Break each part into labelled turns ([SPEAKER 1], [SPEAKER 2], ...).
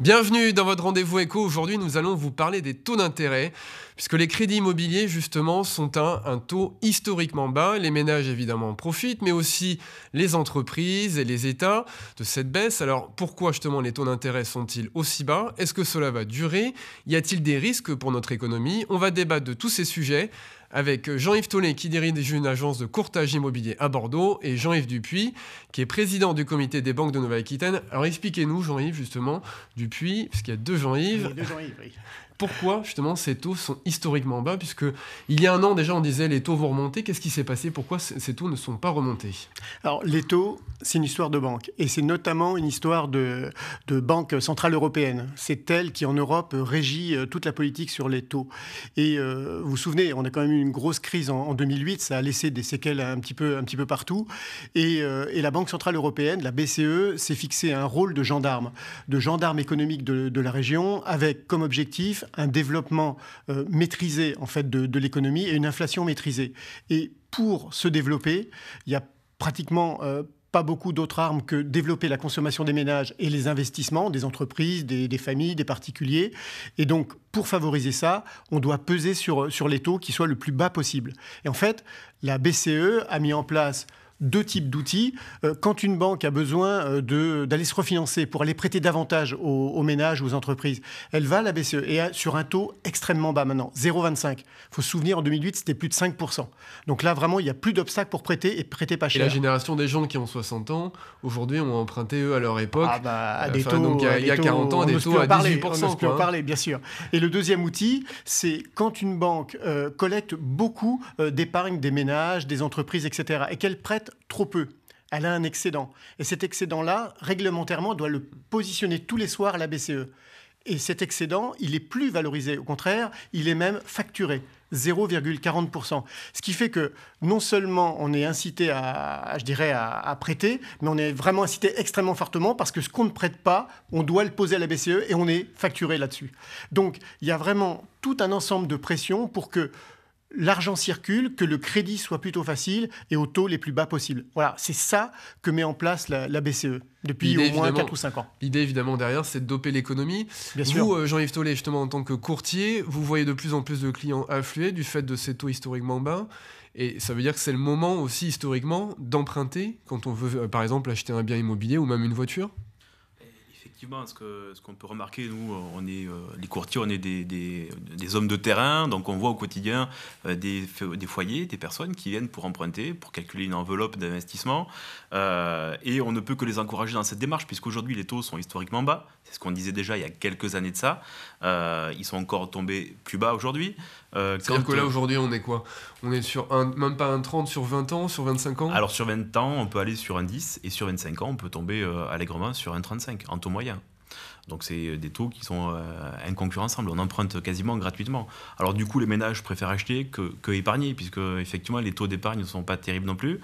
[SPEAKER 1] Bienvenue dans votre rendez-vous éco. Aujourd'hui, nous allons vous parler des taux d'intérêt, puisque les crédits immobiliers, justement, sont à un, taux historiquement bas. Les ménages, évidemment, en profitent, mais aussi les entreprises et les États de cette baisse. Alors, pourquoi, justement, les taux d'intérêt sont-ils aussi bas Est-ce que cela va durer Y a-t-il des risques pour notre économie On va débattre de tous ces sujets avec euh, Jean-Yves Tollet qui dirige une agence de courtage immobilier à Bordeaux et Jean-Yves Dupuis qui est président du comité des banques de Nouvelle-Aquitaine. Alors expliquez-nous, Jean-Yves, justement, Dupuis, parce qu'il y a deux Jean-Yves pourquoi justement ces taux sont historiquement bas, puisque il y a un an
[SPEAKER 2] déjà on disait les taux vont remonter, qu'est-ce qui s'est passé, pourquoi ces taux ne sont pas remontés Alors les taux, c'est une histoire de banque, et c'est notamment une histoire de, banque centrale européenne. C'est elle qui en Europe régit euh, toute la politique sur les taux. Et euh, vous vous souvenez, on a quand même eu une grosse crise en, 2008, ça a laissé des séquelles un petit peu, partout, euh, et, la Banque centrale européenne, la BCE, s'est fixée un rôle de gendarme, de gendarme économique de, de la région, avec comme objectif un développement euh, maîtrisé en fait de, l'économie et une inflation maîtrisée. Et pour se développer, il y a pratiquement euh, pas beaucoup d'autres armes que développer la consommation des ménages et les investissements des entreprises, des, familles, des particuliers. Et donc, pour favoriser ça, on doit peser sur, sur les taux qui soient le plus bas possible. Et en fait, la BCE a mis en place deux types d'outils. Euh, quand une banque a besoin euh, d'aller se refinancer pour aller prêter davantage aux, ménages ménages, aux entreprises, elle va à la BCE et sur un taux extrêmement bas maintenant, 0,25. Il faut se souvenir, en 2008, c'était plus de 5%. Donc là, vraiment, il n'y a plus d'obstacles pour prêter et prêter pas cher. Et la génération des gens qui ont 60 ans, aujourd'hui, ont emprunté, eux, à leur époque, ah bah, à euh, des taux, il y a 40 ans, à des taux à 18%. on peut en hein. parler, bien sûr. Et le deuxième outil, c'est quand une banque collecte beaucoup d'épargne des ménages, des entreprises, etc., et qu'elle prête trop peu. Elle a un excédent. Et cet excédent-là, réglementairement, doit le positionner tous les soirs à la BCE. Et cet excédent, il est plus valorisé. Au contraire, il est même facturé. 0,40%. Ce qui fait que non seulement on est incité à, je dirais, à, prêter, mais on est vraiment incité extrêmement fortement parce que ce qu'on ne prête pas, on doit le poser à la BCE et on est facturé là-dessus. Donc il y a vraiment tout un ensemble de pressions pour que l'argent circule, que le crédit soit plutôt facile et au taux les plus bas possibles. Voilà, c'est ça que met en place la, BCE depuis au moins 4 ou 5
[SPEAKER 1] ans. L'idée évidemment derrière, c'est de doper l'économie. Bien sûr. Euh, Jean-Yves Tollet, justement en tant que courtier, vous voyez de plus en plus de clients affluer du fait de ces taux historiquement bas. Et ça veut dire que c'est le moment aussi historiquement d'emprunter quand on veut euh, par exemple acheter un bien immobilier ou même une voiture
[SPEAKER 3] effectivement, ce qu'on peut remarquer, nous, euh, on est, euh, les courtiers, on est des, hommes de terrain, donc on voit au quotidien euh, des, foyers, des personnes qui viennent pour emprunter, pour calculer une enveloppe d'investissement, et on ne peut que les encourager dans cette démarche, puisqu'aujourd'hui les taux sont historiquement bas, c'est ce qu'on disait déjà il y a quelques années de ça, ils sont encore tombés plus bas aujourd'hui. Euh, que là, aujourd'hui, on est quoi On est sur un, même pas un 30, sur 20 ans, sur 25 ans Alors, sur 20 ans, on peut aller sur un 10, et sur 25 ans, on peut tomber euh, allègrement sur un 35 en taux moyen. Donc c'est euh, des taux qui sont euh, ensemble. On emprunte quasiment gratuitement. Alors du coup, les ménages préfèrent acheter que, puisque effectivement les taux d'épargne ne sont pas terribles non plus.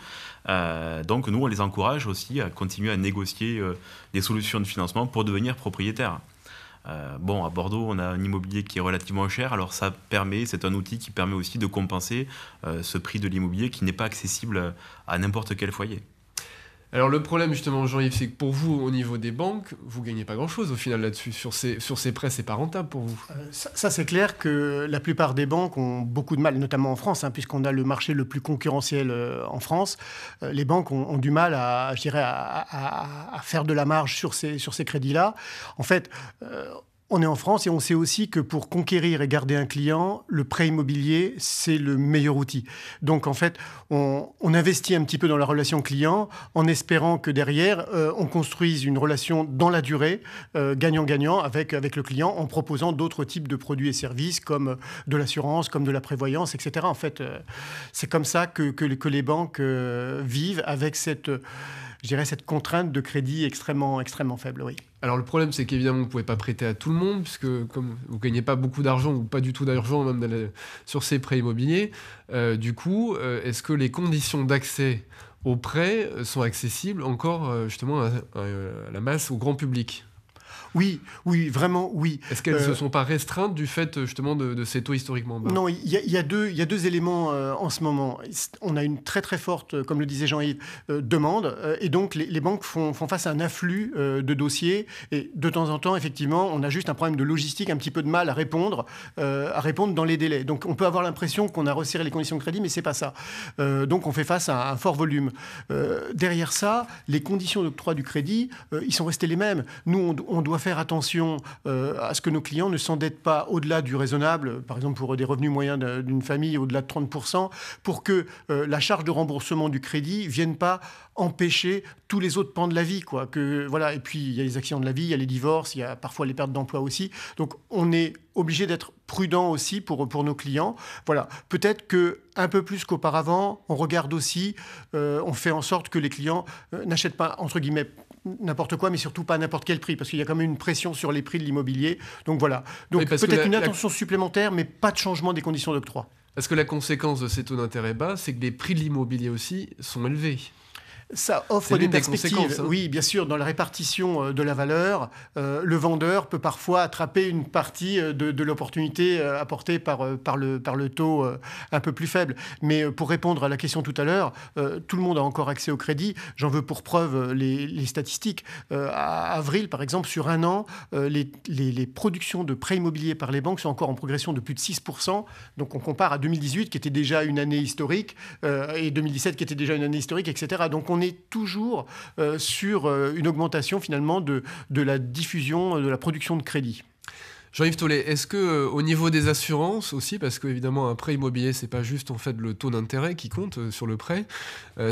[SPEAKER 3] donc nous, on les encourage aussi à continuer à négocier des solutions de financement pour devenir propriétaires. Euh, bon, à Bordeaux, on a un immobilier qui est relativement cher, alors ça permet, c'est un outil qui permet aussi de compenser euh, ce prix de l'immobilier qui n'est pas accessible à n'importe quel foyer. Alors le
[SPEAKER 1] problème justement, Jean-Yves, c'est que pour vous, au niveau des banques, vous gagnez pas grand-chose au final là-dessus. Sur ces, sur ces prêts, c'est
[SPEAKER 2] pas rentable pour vous. Euh, ça, c'est clair que la plupart des banques ont beaucoup de mal, notamment en France, hein, puisqu'on a le marché le plus concurrentiel euh, en France. Euh, les banques ont, du mal à, je dirais, à, à, faire de la marge sur ces, sur ces crédits-là. En fait on est en France et on sait aussi que pour conquérir et garder un client, le prêt immobilier, c'est le meilleur outil. Donc en fait, on, investit un petit peu dans la relation client en espérant que derrière, euh, on construise une relation dans la durée, euh, gagnant-gagnant avec, avec le client en proposant d'autres types de produits et services comme euh, de l'assurance, comme de la prévoyance, etc. En fait, c'est comme ça que, que les banques vivent avec cette je dirais, cette contrainte de crédit extrêmement, extrêmement faible, oui.
[SPEAKER 1] Alors le problème, c'est qu'évidemment, vous ne pouvez pas prêter à tout le monde, puisque comme vous ne gagnez pas beaucoup d'argent, ou pas du tout d'argent même sur ces prêts immobiliers, euh, du coup, euh, est-ce que les conditions d'accès aux prêts sont accessibles encore euh, justement à la masse, au grand public
[SPEAKER 2] oui, oui,
[SPEAKER 1] vraiment, oui. Est-ce qu'elles ne euh, se sont pas restreintes du fait justement de, ces taux historiquement bas Non,
[SPEAKER 2] il y, a deux, éléments euh, en ce moment. On a une très très forte, euh, comme le disait Jean-Yves, demande, et donc les, banques font, face à un afflux de dossiers, et de temps en temps, effectivement, on a juste un problème de logistique, un petit peu de mal à répondre, à répondre dans les délais. Donc on peut avoir l'impression qu'on a resserré les conditions de crédit, mais ce n'est pas ça. donc on fait face à un fort volume. derrière ça, les conditions d'octroi du crédit, ils sont restés les mêmes. Nous, on doit faire attention euh, à ce que nos clients ne s'endettent pas au-delà du raisonnable, par exemple pour des revenus moyens d'une famille au-delà de 30%, pour que euh, la charge de remboursement du crédit vienne pas empêcher tous les autres pans de la vie. Quoi. Que, voilà. Et puis, il y a les accidents de la vie, il y a les divorces, il y a parfois les pertes d'emploi aussi. Donc, on est obligé d'être prudent aussi pour, pour nos clients. Voilà. Peut-être que un peu plus qu'auparavant, on regarde aussi, euh, on fait en sorte que les clients n'achètent pas, entre guillemets, n'importe quoi, mais surtout pas à n'importe quel prix, parce qu'il y a quand même une pression sur les prix de l'immobilier. Donc voilà. Donc peut-être une attention supplémentaire, mais pas de changement des conditions d'octroi. ce que la conséquence de
[SPEAKER 1] ces taux d'intérêt bas, c'est que les prix de l'immobilier aussi sont élevés
[SPEAKER 2] ça offre des perspectives. Hein. Oui, bien sûr, dans la répartition euh, de la valeur, euh, le vendeur peut parfois attraper une partie euh, de, l'opportunité apportée par, par, le, par le taux un peu plus faible. Mais pour répondre à la question tout à l'heure, tout le monde a encore accès au crédit. J'en veux pour preuve les, statistiques. à avril, par exemple, sur un an, les, les, productions de prêts immobiliers par les banques sont encore en progression de plus de 6%. Donc on compare à 2018, qui était déjà une année historique, et 2017, qui était déjà une année historique, etc. Donc on on est toujours euh, sur euh, une augmentation finalement de, la diffusion, euh, de la production de crédit.
[SPEAKER 1] Jean-Yves Tollet, est-ce que au niveau des assurances aussi, parce qu'évidemment un prêt immobilier, c'est pas juste en fait le taux d'intérêt qui compte sur le prêt,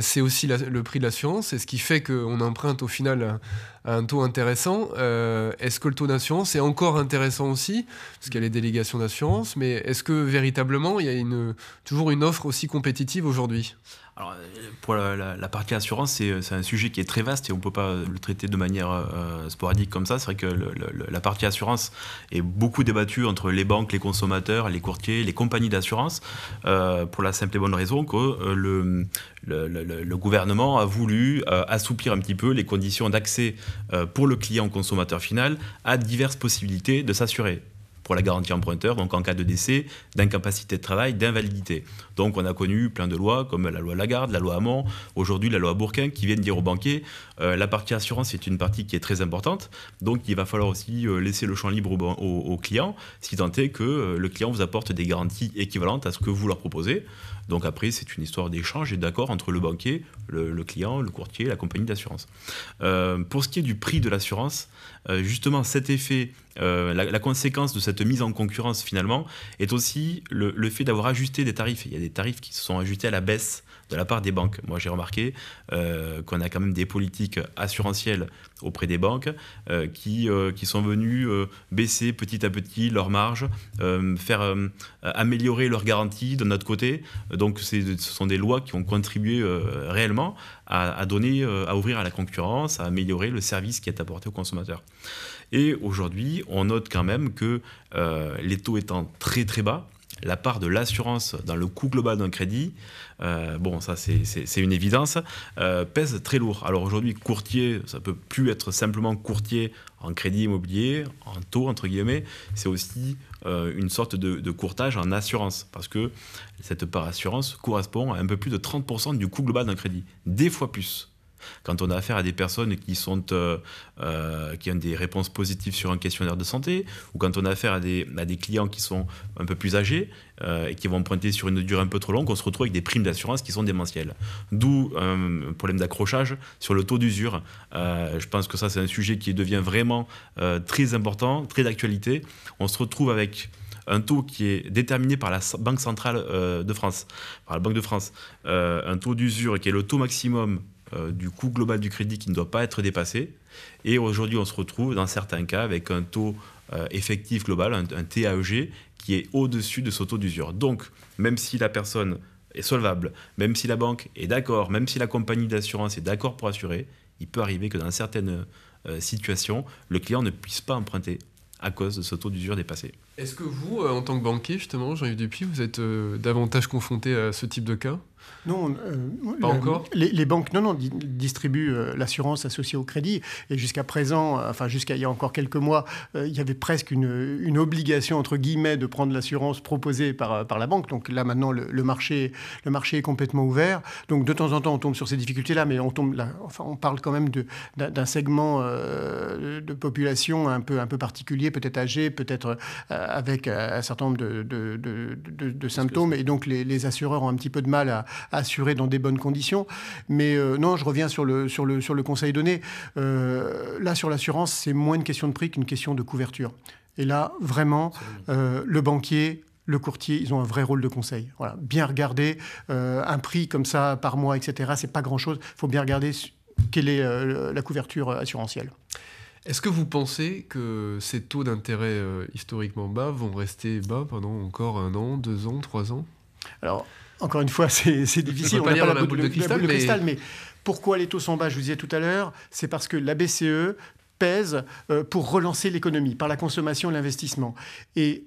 [SPEAKER 1] c'est aussi le prix de l'assurance, c'est ce qui fait qu'on emprunte au final un taux intéressant. Euh, est-ce que le taux d'assurance est encore intéressant aussi Parce qu'il y a les délégations d'assurance, mais est-ce que véritablement il y a une, toujours une offre aussi compétitive aujourd'hui
[SPEAKER 3] alors, euh, pour la, partie assurance, euh, c'est, un sujet qui est très vaste et on ne peut pas le traiter de manière sporadique comme ça. C'est vrai que la partie assurance est beaucoup débattue entre les banques, les consommateurs, les courtiers, les compagnies d'assurance, pour la simple et bonne raison que le, le, gouvernement a voulu assouplir un petit peu les conditions d'accès euh, pour le client consommateur final a diverses possibilités de s'assurer pour la garantie emprunteur, donc en cas de décès, d'incapacité de travail, d'invalidité. Donc on a connu plein de lois comme la loi Lagarde, la loi Hamon, aujourd'hui la loi Bourquin qui viennent dire aux banquiers euh, la partie assurance est une partie qui est très importante, donc il va falloir aussi euh, laisser le champ libre au, au clients si tant est que le client vous apporte des garanties équivalentes à ce que vous leur proposez. Donc après, c'est une histoire d'échange et d'accord entre le banquier, le, client, le courtier, la compagnie d'assurance. Euh, pour ce qui est du prix de l'assurance, euh, justement, cet effet, euh, la, conséquence de cette mise en concurrence finalement, est aussi le fait d'avoir ajusté des tarifs. Il y a des tarifs qui se sont ajustés à la baisse de la part des banques. Moi, j'ai remarqué euh, qu'on a quand même des politiques assurantielles auprès des banques euh, euh, qui, sont venues baisser petit à petit leurs marges, faire améliorer leurs garanties de notre côté. Donc, ce sont des lois qui ont contribué réellement à, à donner, à ouvrir à la concurrence, à améliorer le service qui est apporté aux consommateurs. Et aujourd'hui, on note quand même que les taux étant très très bas, la part de l'assurance dans le coût global d'un crédit, euh, bon, ça c'est une évidence, euh, pèse très lourd. Alors aujourd'hui, courtier, ça peut plus être simplement courtier en crédit immobilier, en taux, entre guillemets, c'est aussi euh, une sorte de, de, courtage en assurance, parce que cette part assurance correspond à un peu plus de 30% du coût global d'un crédit, des fois plus quand on a affaire à des personnes qui sont euh, euh, qui ont des réponses positives sur un questionnaire de santé, ou quand on a affaire à des, clients qui sont un peu plus âgés euh, et qui vont emprunter sur une durée un peu trop longue, on se retrouve avec des primes d'assurance qui sont démentielles. D'où un problème d'accrochage sur le taux d'usure. je pense que ça, c'est un sujet qui devient vraiment très important, très d'actualité. On se retrouve avec un taux qui est déterminé par la Banque centrale de France, par la Banque de France, un taux d'usure qui est le taux maximum euh, du coût global du crédit qui ne doit pas être dépassé. Et aujourd'hui, on se retrouve dans certains cas avec un taux euh, effectif global, un, TAEG, qui est au-dessus de ce taux d'usure. Donc, même si la personne est solvable, même si la banque est d'accord, même si la compagnie d'assurance est d'accord pour assurer, il peut arriver que dans certaines euh, situations, le client ne puisse pas emprunter à cause de ce taux d'usure dépassé.
[SPEAKER 1] Est-ce que vous, en tant que banquier, justement, Jean-Yves Dupuis, vous êtes davantage confronté à ce type de cas
[SPEAKER 2] non, euh, pas encore. Les, banques, non, non, distribuent euh, l'assurance associée au crédit. Et jusqu'à présent, euh, enfin jusqu'à il y a encore quelques mois, il y avait presque une, obligation entre guillemets de prendre l'assurance proposée par, par la banque. Donc là maintenant, le, marché, le marché est complètement ouvert. Donc de temps en temps, on tombe sur ces difficultés-là, mais on tombe, on parle quand même d'un segment de population un peu, un peu particulier, peut-être âgé, peut-être avec un certain nombre de, symptômes. Et donc les, les assureurs ont un petit peu de mal à assuré dans des bonnes conditions. Mais euh, non, je reviens sur le, sur le, sur le conseil donné. Euh, là, sur l'assurance, c'est moins une question de prix qu'une question de couverture. Et là, vraiment, euh, le banquier, le courtier, ils ont un vrai rôle de conseil. bien regarder un prix comme ça par mois, etc. C'est pas grand-chose. Il faut bien regarder quelle est la couverture assurantielle.
[SPEAKER 1] Est-ce que vous pensez que ces taux d'intérêt historiquement bas vont rester bas pendant encore un an, deux ans, trois ans Alors,
[SPEAKER 2] encore une fois, c'est difficile. On n'a pas, la, boule, de, cristal, mais... de cristal, mais... pourquoi les taux sont bas Je vous disais tout à l'heure, c'est parce que la BCE pèse euh, pour relancer l'économie par la consommation et l'investissement. Et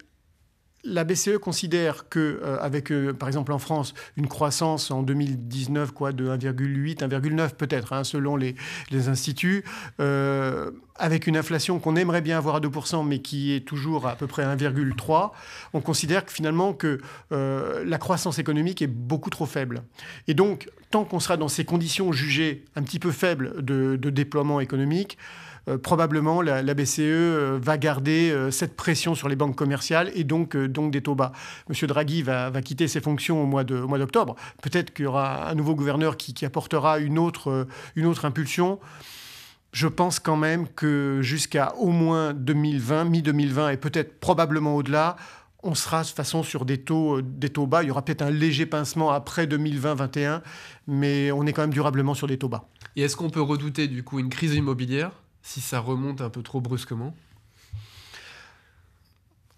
[SPEAKER 2] la BCE considère que, euh, avec, euh, par exemple en France, une croissance en 2019 quoi, de 1,8, 1,9 peut-être, hein, selon les, instituts, euh, avec une inflation qu'on aimerait bien avoir à 2%, mais qui est toujours à peu près 1,3, on considère que, finalement que la croissance économique est beaucoup trop faible. Et donc, tant qu'on sera dans ces conditions jugées un petit peu faibles de déploiement économique, euh, probablement la, BCE euh, va garder euh, cette pression sur les banques commerciales et donc, donc des taux bas. Monsieur Draghi va, quitter ses fonctions au mois d'octobre. Peut-être qu'il y aura un nouveau gouverneur qui, apportera une autre, une autre impulsion. Je pense quand même que jusqu'à au moins 2020, mi-2020 et peut-être probablement au-delà, on sera de toute façon sur des taux, des taux bas. Il y aura peut-être un léger pincement après 2020-2021, mais on est quand même durablement sur des taux bas.
[SPEAKER 1] Et est-ce qu'on peut redouter du coup une crise immobilière si ça remonte un peu trop brusquement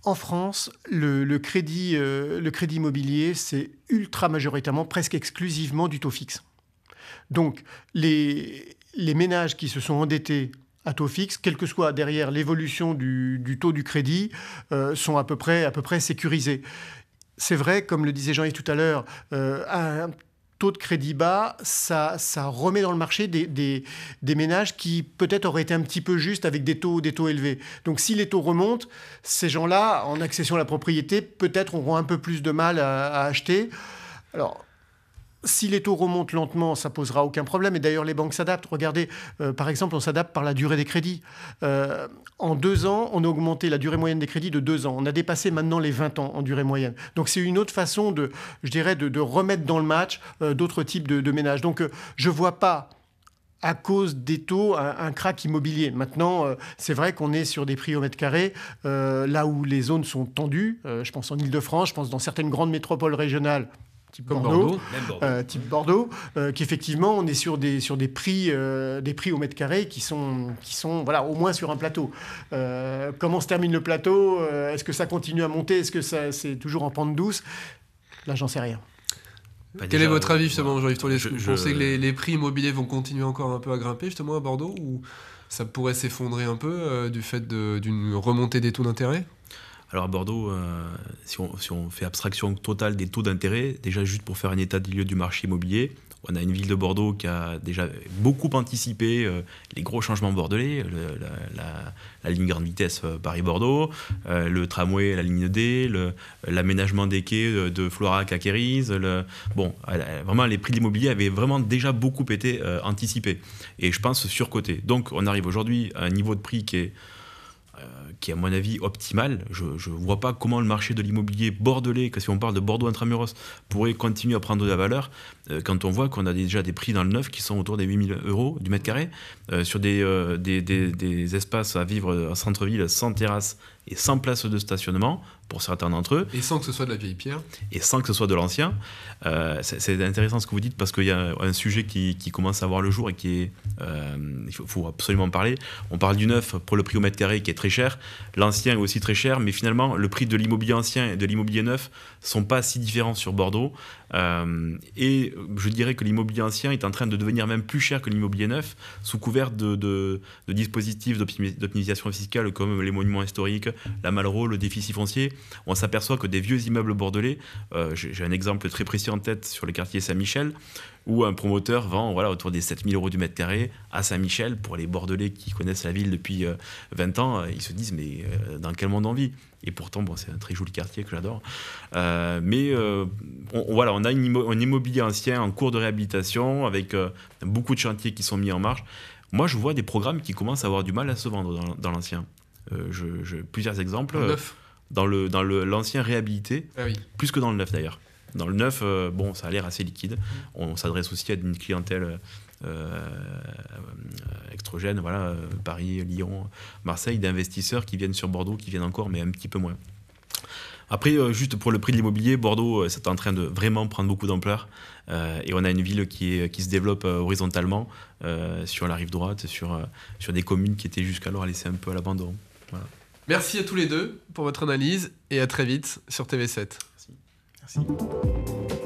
[SPEAKER 2] en France, le, crédit, euh, le crédit, immobilier, c'est ultra majoritairement, presque exclusivement du taux fixe. Donc, les, les, ménages qui se sont endettés à taux fixe, quelle que soit derrière l'évolution du, taux du crédit, euh, sont à peu près, à peu près sécurisés. C'est vrai, comme le disait Jean-Yves tout à l'heure, euh, taux de crédit bas, ça, ça remet dans le marché des, ménages qui peut-être auraient été un petit peu justes avec des taux, des taux élevés. Donc si les taux remontent, ces gens-là, en accession à la propriété, peut-être auront un peu plus de mal à acheter. Alors, si les taux remontent lentement, ça posera aucun problème. Et d'ailleurs, les banques s'adaptent. Regardez, euh, par exemple, on s'adapte par la durée des crédits. Euh, en deux ans, on a augmenté la durée moyenne des crédits de deux ans. On a dépassé maintenant les 20 ans en durée moyenne. Donc c'est une autre façon de, je dirais, de, remettre dans le match euh, d'autres types de, ménages. Donc je ne vois pas à cause des taux, un, crack immobilier. Maintenant, c'est vrai qu'on est sur des prix au mètre carré, là où les zones sont tendues. je pense en Ile-de-France, je pense dans certaines grandes métropoles régionales. Euh, type Bordeaux, type Bordeaux, qu'effectivement on est sur des sur des prix euh, des prix au mètre carré qui sont qui sont voilà au moins sur un plateau. Euh, comment se termine le plateau Est-ce que ça continue à monter Est-ce que ça c'est toujours en pente douce Là, j'en sais rien.
[SPEAKER 3] Bah, Quel est votre avis justement,
[SPEAKER 1] Jean-Yves Tourlier je, sais que les, les, prix immobiliers vont continuer encore un peu à grimper justement à Bordeaux ou ça pourrait s'effondrer un peu du fait d'une remontée des taux d'intérêt
[SPEAKER 3] alors à Bordeaux, euh, si, on, fait abstraction totale des taux d'intérêt, déjà juste pour faire un état des lieux du marché immobilier, on a une ville de Bordeaux qui a déjà beaucoup anticipé euh, les gros changements bordelais, la, ligne grande vitesse euh, Paris-Bordeaux, le tramway, la ligne D, l'aménagement des quais de, Flora Florac à bon, vraiment, les prix de l'immobilier avaient vraiment déjà beaucoup été anticipés et je pense surcotés. Donc on arrive aujourd'hui à un niveau de prix qui est euh, qui est à mon avis optimal. Je ne vois pas comment le marché de l'immobilier bordelais, que si on parle de Bordeaux intramuros, pourrait continuer à prendre de la valeur euh, quand on voit qu'on a déjà des prix dans le neuf qui sont autour des 8000 euros du mètre carré, euh, sur des, des, espaces à vivre en centre-ville sans terrasse et sans place de stationnement pour certains d'entre eux. Et sans que ce soit de la vieille pierre. Et sans que ce soit de l'ancien. Euh, c'est intéressant ce que vous dites parce qu'il y a un sujet qui, qui, commence à voir le jour et qui est. Euh, il faut, absolument absolument parler. On parle du neuf pour le prix au mètre carré qui est très cher. L'ancien est aussi très cher, mais finalement, le prix de l'immobilier ancien et de l'immobilier neuf sont pas si différents sur Bordeaux. Euh, et je dirais que l'immobilier ancien est en train de devenir même plus cher que l'immobilier neuf, sous couvert de, de, de dispositifs d'optimisation fiscale comme les monuments historiques, la Malraux, le déficit foncier, on s'aperçoit que des vieux immeubles bordelais, euh, j'ai un exemple très précis en tête sur le quartier Saint-Michel, où un promoteur vend voilà, autour des 7000 euros du mètre carré à Saint-Michel. Pour les Bordelais qui connaissent la ville depuis 20 euh, ans, euh, ils se disent mais dans quel monde on vit Et pourtant, c'est un très joli quartier que j'adore. mais voilà, on a un immobilier ancien en cours de réhabilitation avec beaucoup de chantiers qui sont mis en marche. Moi, je vois des programmes qui commencent à avoir du mal à se vendre dans l'ancien. Euh, je, plusieurs exemples. Euh, dans le dans l'ancien réhabilité, ah plus que dans le neuf d'ailleurs. Dans le neuf, euh, bon, ça a l'air assez liquide. On s'adresse aussi à une clientèle extrogène, voilà, Paris, Lyon, Marseille, d'investisseurs qui viennent sur Bordeaux, qui viennent encore, mais un petit peu moins. Après, juste pour le prix de l'immobilier, Bordeaux, c'est en train de vraiment prendre beaucoup d'ampleur. et on a une ville qui, est, qui se développe horizontalement sur la rive droite, sur, sur des communes qui étaient jusqu'alors laissées un peu à l'abandon.
[SPEAKER 1] Merci à tous les deux pour votre analyse et à très vite sur TV7. Merci.